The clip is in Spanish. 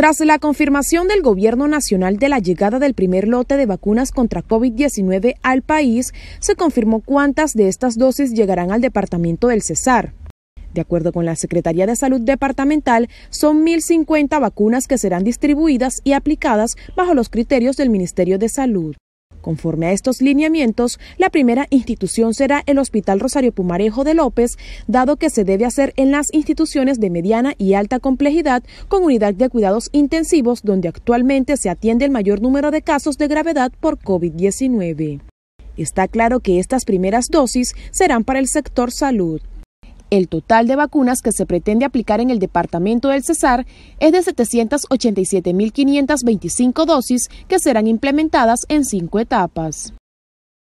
Tras la confirmación del Gobierno Nacional de la llegada del primer lote de vacunas contra COVID-19 al país, se confirmó cuántas de estas dosis llegarán al departamento del Cesar. De acuerdo con la Secretaría de Salud Departamental, son 1.050 vacunas que serán distribuidas y aplicadas bajo los criterios del Ministerio de Salud. Conforme a estos lineamientos, la primera institución será el Hospital Rosario Pumarejo de López, dado que se debe hacer en las instituciones de mediana y alta complejidad con unidad de cuidados intensivos donde actualmente se atiende el mayor número de casos de gravedad por COVID-19. Está claro que estas primeras dosis serán para el sector salud. El total de vacunas que se pretende aplicar en el departamento del Cesar es de 787.525 dosis que serán implementadas en cinco etapas.